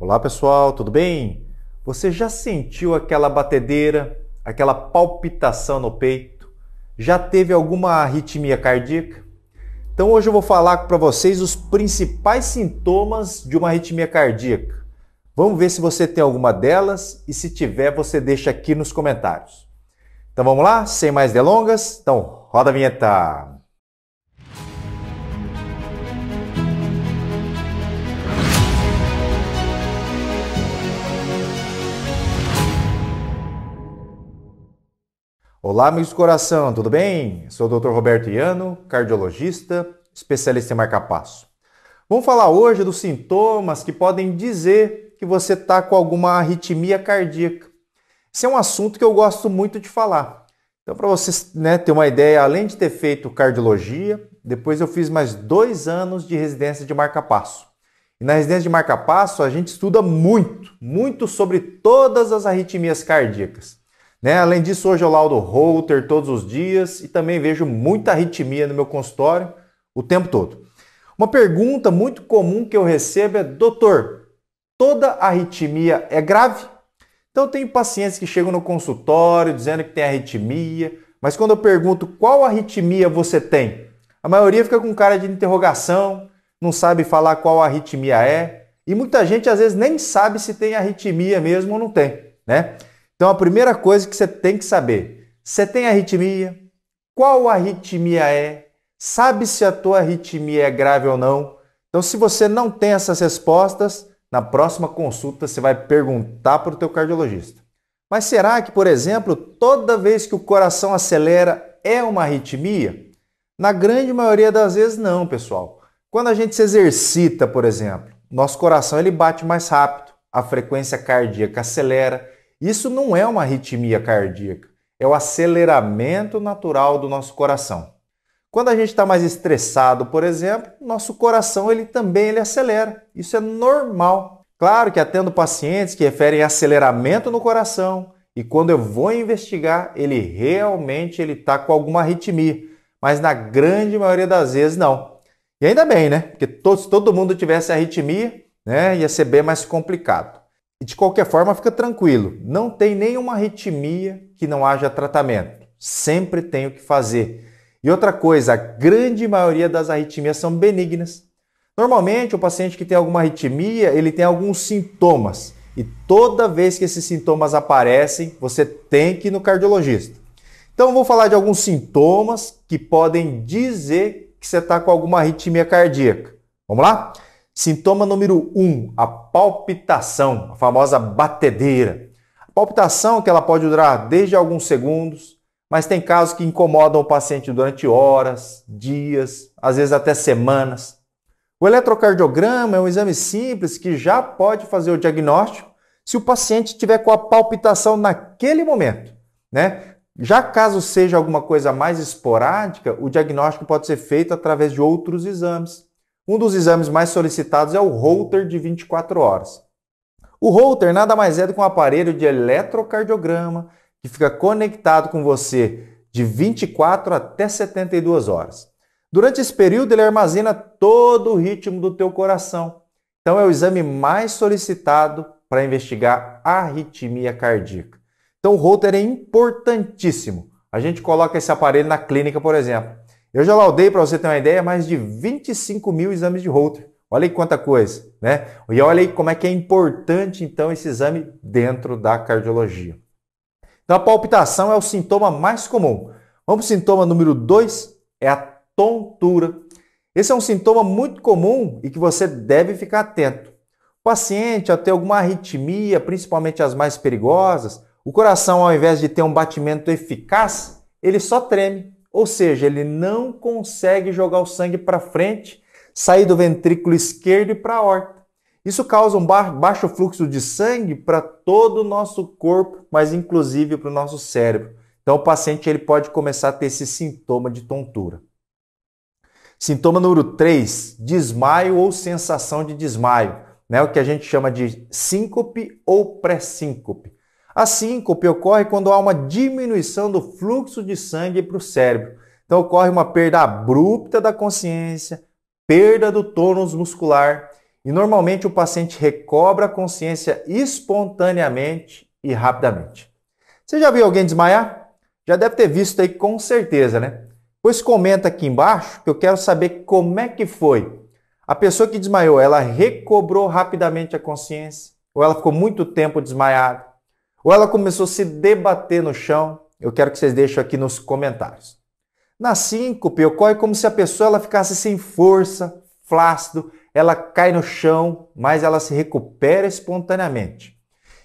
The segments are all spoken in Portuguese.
Olá pessoal, tudo bem? Você já sentiu aquela batedeira, aquela palpitação no peito? Já teve alguma arritmia cardíaca? Então hoje eu vou falar para vocês os principais sintomas de uma arritmia cardíaca. Vamos ver se você tem alguma delas e se tiver, você deixa aqui nos comentários. Então vamos lá, sem mais delongas. Então, roda a vinheta. Olá, amigos do coração, tudo bem? Sou o Dr. Roberto Iano, cardiologista, especialista em marca-passo. Vamos falar hoje dos sintomas que podem dizer que você está com alguma arritmia cardíaca. Esse é um assunto que eu gosto muito de falar. Então, para vocês né, ter uma ideia, além de ter feito cardiologia, depois eu fiz mais dois anos de residência de marca-passo. E na residência de marca-passo, a gente estuda muito, muito sobre todas as arritmias cardíacas. Né? Além disso, hoje eu laudo Holter todos os dias e também vejo muita arritmia no meu consultório o tempo todo. Uma pergunta muito comum que eu recebo é: doutor, toda arritmia é grave? Então, eu tenho pacientes que chegam no consultório dizendo que tem arritmia, mas quando eu pergunto qual arritmia você tem, a maioria fica com cara de interrogação, não sabe falar qual arritmia é, e muita gente às vezes nem sabe se tem arritmia mesmo ou não tem, né? Então a primeira coisa que você tem que saber, você tem arritmia? Qual arritmia é? Sabe se a tua arritmia é grave ou não? Então se você não tem essas respostas, na próxima consulta você vai perguntar para o teu cardiologista. Mas será que, por exemplo, toda vez que o coração acelera é uma arritmia? Na grande maioria das vezes não, pessoal. Quando a gente se exercita, por exemplo, nosso coração ele bate mais rápido, a frequência cardíaca acelera, isso não é uma arritmia cardíaca, é o aceleramento natural do nosso coração. Quando a gente está mais estressado, por exemplo, nosso coração ele também ele acelera. Isso é normal. Claro que atendo pacientes que referem aceleramento no coração e quando eu vou investigar, ele realmente ele está com alguma arritmia, mas na grande maioria das vezes não. E ainda bem, né? Porque todo, se todo mundo tivesse arritmia, né, ia ser bem mais complicado. E de qualquer forma, fica tranquilo, não tem nenhuma arritmia que não haja tratamento. Sempre tem o que fazer. E outra coisa, a grande maioria das arritmias são benignas. Normalmente, o paciente que tem alguma arritmia, ele tem alguns sintomas. E toda vez que esses sintomas aparecem, você tem que ir no cardiologista. Então, vou falar de alguns sintomas que podem dizer que você está com alguma arritmia cardíaca. Vamos lá? Sintoma número 1, um, a palpitação, a famosa batedeira. A palpitação que ela pode durar desde alguns segundos, mas tem casos que incomodam o paciente durante horas, dias, às vezes até semanas. O eletrocardiograma é um exame simples que já pode fazer o diagnóstico se o paciente tiver com a palpitação naquele momento, né? Já caso seja alguma coisa mais esporádica, o diagnóstico pode ser feito através de outros exames, um dos exames mais solicitados é o Holter de 24 horas. O Holter nada mais é do que um aparelho de eletrocardiograma que fica conectado com você de 24 até 72 horas. Durante esse período, ele armazena todo o ritmo do teu coração. Então, é o exame mais solicitado para investigar arritmia cardíaca. Então, o Holter é importantíssimo. A gente coloca esse aparelho na clínica, por exemplo. Eu já laudei, para você ter uma ideia, mais de 25 mil exames de Holter. Olha aí quanta coisa, né? E olha aí como é que é importante, então, esse exame dentro da cardiologia. Então, a palpitação é o sintoma mais comum. Vamos para o sintoma número 2, é a tontura. Esse é um sintoma muito comum e que você deve ficar atento. O paciente, ao ter alguma arritmia, principalmente as mais perigosas, o coração, ao invés de ter um batimento eficaz, ele só treme. Ou seja, ele não consegue jogar o sangue para frente, sair do ventrículo esquerdo e para a horta. Isso causa um ba baixo fluxo de sangue para todo o nosso corpo, mas inclusive para o nosso cérebro. Então o paciente ele pode começar a ter esse sintoma de tontura. Sintoma número 3, desmaio ou sensação de desmaio, né? o que a gente chama de síncope ou pré-síncope. A assim, síncope ocorre quando há uma diminuição do fluxo de sangue para o cérebro. Então ocorre uma perda abrupta da consciência, perda do tônus muscular e normalmente o paciente recobra a consciência espontaneamente e rapidamente. Você já viu alguém desmaiar? Já deve ter visto aí com certeza, né? Pois comenta aqui embaixo que eu quero saber como é que foi. A pessoa que desmaiou, ela recobrou rapidamente a consciência ou ela ficou muito tempo desmaiada? ou ela começou a se debater no chão, eu quero que vocês deixem aqui nos comentários. Na síncope, ocorre como se a pessoa ela ficasse sem força, flácido, ela cai no chão, mas ela se recupera espontaneamente.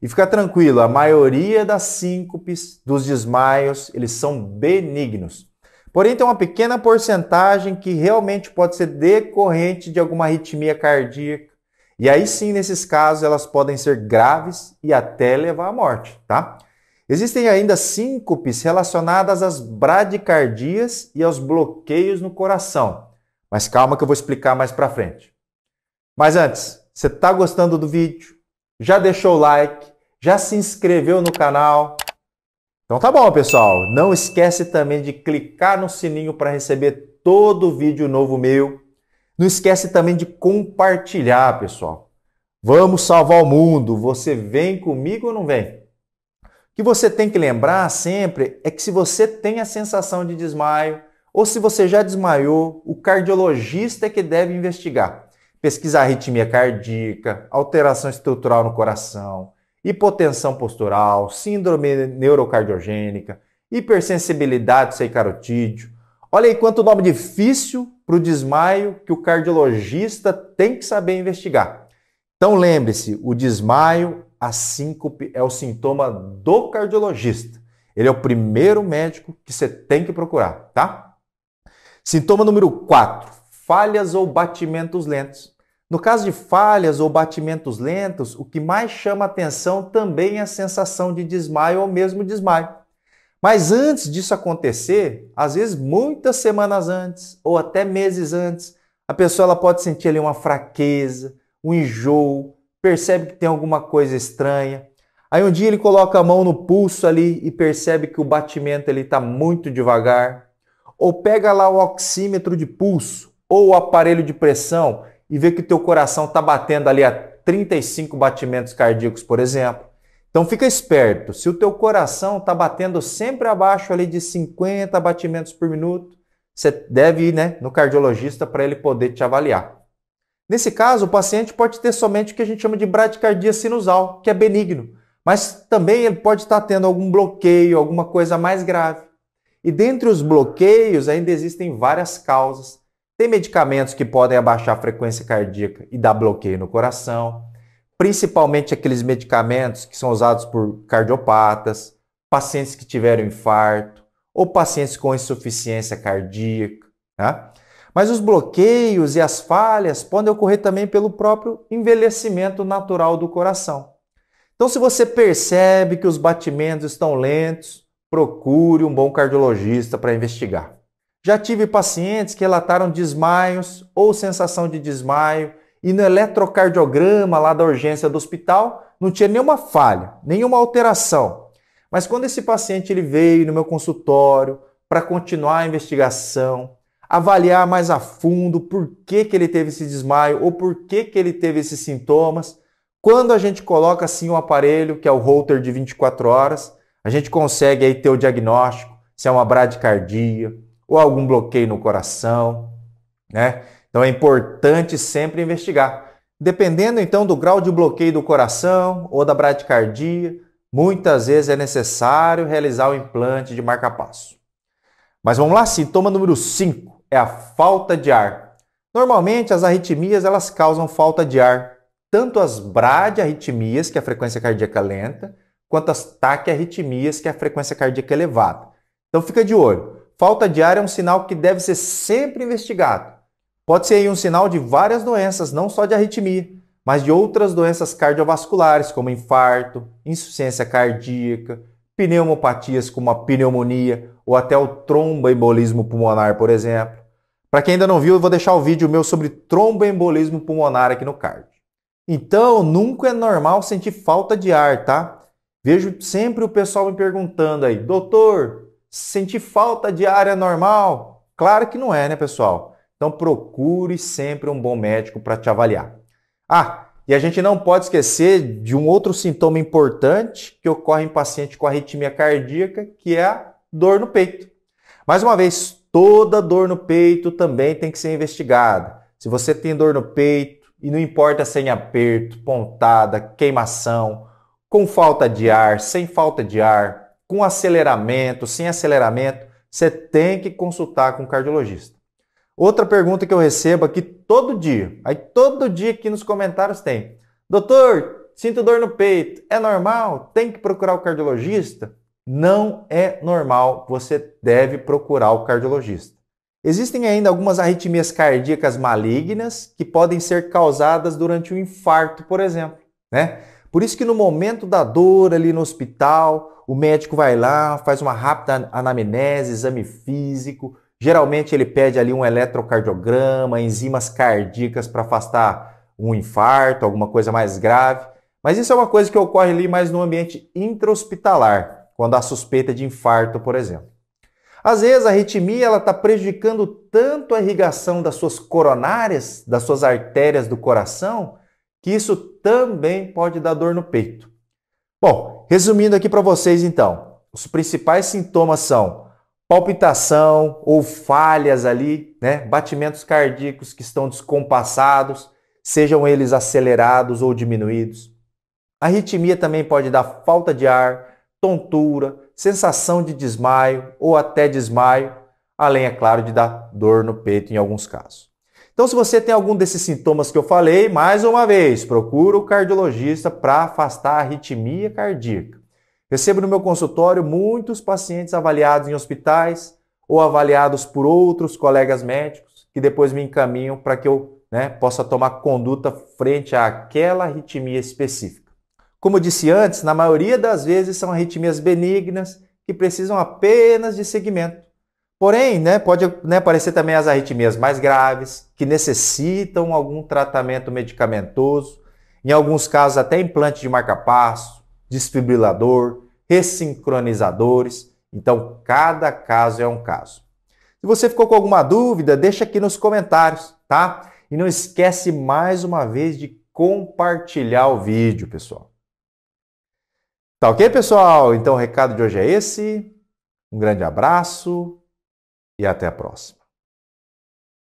E fica tranquilo, a maioria das síncopes, dos desmaios, eles são benignos. Porém, tem uma pequena porcentagem que realmente pode ser decorrente de alguma arritmia cardíaca, e aí sim, nesses casos, elas podem ser graves e até levar à morte, tá? Existem ainda síncopes relacionadas às bradicardias e aos bloqueios no coração. Mas calma que eu vou explicar mais para frente. Mas antes, você está gostando do vídeo? Já deixou o like? Já se inscreveu no canal? Então tá bom, pessoal. Não esquece também de clicar no sininho para receber todo vídeo novo meu não esquece também de compartilhar, pessoal. Vamos salvar o mundo. Você vem comigo ou não vem? O que você tem que lembrar sempre é que se você tem a sensação de desmaio ou se você já desmaiou, o cardiologista é que deve investigar. Pesquisar arritmia cardíaca, alteração estrutural no coração, hipotensão postural, síndrome neurocardiogênica, hipersensibilidade do seu carotídeo, Olha aí quanto nome difícil para o desmaio que o cardiologista tem que saber investigar. Então lembre-se, o desmaio, a síncope, é o sintoma do cardiologista. Ele é o primeiro médico que você tem que procurar, tá? Sintoma número 4, falhas ou batimentos lentos. No caso de falhas ou batimentos lentos, o que mais chama atenção também é a sensação de desmaio ou mesmo desmaio. Mas antes disso acontecer, às vezes muitas semanas antes ou até meses antes, a pessoa ela pode sentir ali uma fraqueza, um enjoo, percebe que tem alguma coisa estranha. Aí um dia ele coloca a mão no pulso ali e percebe que o batimento ele está muito devagar. Ou pega lá o oxímetro de pulso ou o aparelho de pressão e vê que o teu coração está batendo ali a 35 batimentos cardíacos, por exemplo. Então fica esperto, se o teu coração está batendo sempre abaixo ali de 50 batimentos por minuto, você deve ir né, no cardiologista para ele poder te avaliar. Nesse caso, o paciente pode ter somente o que a gente chama de bradicardia sinusal, que é benigno, mas também ele pode estar tá tendo algum bloqueio, alguma coisa mais grave. E dentre os bloqueios ainda existem várias causas. Tem medicamentos que podem abaixar a frequência cardíaca e dar bloqueio no coração principalmente aqueles medicamentos que são usados por cardiopatas, pacientes que tiveram infarto ou pacientes com insuficiência cardíaca. Né? Mas os bloqueios e as falhas podem ocorrer também pelo próprio envelhecimento natural do coração. Então, se você percebe que os batimentos estão lentos, procure um bom cardiologista para investigar. Já tive pacientes que relataram desmaios ou sensação de desmaio e no eletrocardiograma lá da urgência do hospital, não tinha nenhuma falha, nenhuma alteração. Mas quando esse paciente ele veio no meu consultório para continuar a investigação, avaliar mais a fundo por que, que ele teve esse desmaio ou por que, que ele teve esses sintomas, quando a gente coloca assim um aparelho, que é o Holter de 24 horas, a gente consegue aí ter o diagnóstico se é uma bradicardia ou algum bloqueio no coração, né? Então é importante sempre investigar. Dependendo então do grau de bloqueio do coração ou da bradicardia, muitas vezes é necessário realizar o implante de marca-passo. Mas vamos lá, sintoma número 5 é a falta de ar. Normalmente as arritmias elas causam falta de ar, tanto as bradiarritmias, que é a frequência cardíaca lenta, quanto as taquiarritmias, que é a frequência cardíaca elevada. Então fica de olho. Falta de ar é um sinal que deve ser sempre investigado Pode ser um sinal de várias doenças, não só de arritmia, mas de outras doenças cardiovasculares, como infarto, insuficiência cardíaca, pneumopatias como a pneumonia ou até o tromboembolismo pulmonar, por exemplo. Para quem ainda não viu, eu vou deixar o vídeo meu sobre tromboembolismo pulmonar aqui no card. Então, nunca é normal sentir falta de ar, tá? Vejo sempre o pessoal me perguntando aí, doutor, sentir falta de ar é normal? Claro que não é, né, pessoal? Então procure sempre um bom médico para te avaliar. Ah, e a gente não pode esquecer de um outro sintoma importante que ocorre em paciente com arritmia cardíaca, que é a dor no peito. Mais uma vez, toda dor no peito também tem que ser investigada. Se você tem dor no peito, e não importa se é em aperto, pontada, queimação, com falta de ar, sem falta de ar, com aceleramento, sem aceleramento, você tem que consultar com o cardiologista. Outra pergunta que eu recebo aqui todo dia, aí todo dia aqui nos comentários tem: Doutor, sinto dor no peito, é normal? Tem que procurar o cardiologista? Não é normal, você deve procurar o cardiologista. Existem ainda algumas arritmias cardíacas malignas que podem ser causadas durante um infarto, por exemplo, né? Por isso que no momento da dor ali no hospital, o médico vai lá, faz uma rápida anamnese, exame físico, Geralmente ele pede ali um eletrocardiograma, enzimas cardíacas para afastar um infarto, alguma coisa mais grave. Mas isso é uma coisa que ocorre ali mais no ambiente intra-hospitalar, quando há suspeita de infarto, por exemplo. Às vezes a arritmia ela está prejudicando tanto a irrigação das suas coronárias, das suas artérias do coração, que isso também pode dar dor no peito. Bom, resumindo aqui para vocês então, os principais sintomas são palpitação ou falhas ali, né? Batimentos cardíacos que estão descompassados, sejam eles acelerados ou diminuídos. A arritmia também pode dar falta de ar, tontura, sensação de desmaio ou até desmaio, além, é claro, de dar dor no peito em alguns casos. Então, se você tem algum desses sintomas que eu falei, mais uma vez, procura o cardiologista para afastar a arritmia cardíaca. Recebo no meu consultório muitos pacientes avaliados em hospitais ou avaliados por outros colegas médicos que depois me encaminham para que eu né, possa tomar conduta frente àquela arritmia específica. Como disse antes, na maioria das vezes são arritmias benignas que precisam apenas de segmento. Porém, né, pode né, aparecer também as arritmias mais graves, que necessitam algum tratamento medicamentoso, em alguns casos até implante de marca-passo, desfibrilador, ressincronizadores. Então, cada caso é um caso. Se você ficou com alguma dúvida, deixa aqui nos comentários, tá? E não esquece mais uma vez de compartilhar o vídeo, pessoal. Tá ok, pessoal? Então o recado de hoje é esse. Um grande abraço e até a próxima.